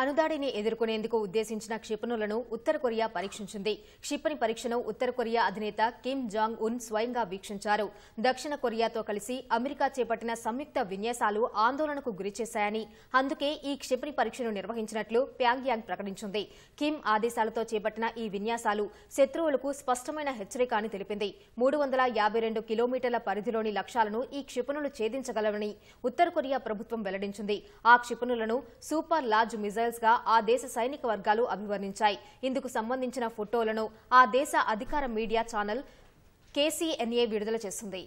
అణుదాడిని ఎదుర్కొనేందుకు ఉద్దేశించిన క్షిపణులను ఉత్తర కొరియా పరీక్షించింది క్షిపణి పరీక్షను ఉత్తర కొరియా అధినేత కిమ్ జాంగ్ ఉన్ స్వయంగా వీక్షించారు దక్షిణ కొరియాతో కలిసి అమెరికా చేపట్టిన సంయుక్త విన్యాసాలు ఆందోళనకు గురిచేశాయని అందుకే ఈ క్షిపణి పరీక్షను నిర్వహించినట్లు ప్యాంగ్యాంగ్ ప్రకటించింది కిమ్ ఆదేశాలతో చేపట్టిన ఈ విన్యాసాలు శత్రువులకు స్పష్టమైన హెచ్చరిక అని తెలిపింది మూడు వందల యాభై రెండు కిలోమీటర్ల పరిధిలోని లక్ష్యాలను ఈ క్షిపణులు ఛేదించగలవని ఉత్తర కొరియా ప్రభుత్వం వెల్లడించింది ఆ క్షిపణులను సూపర్ లార్జ్ మిజైల్ జనరల్స్ గా ఆ దేశ సైనిక వర్గాలు అభివర్ణించాయి ఇందుకు సంబంధించిన ఫోటోలను ఆ దేశ అధికార మీడియా ఛానల్ కేసీఎన్ఏ విడుదల చేసింది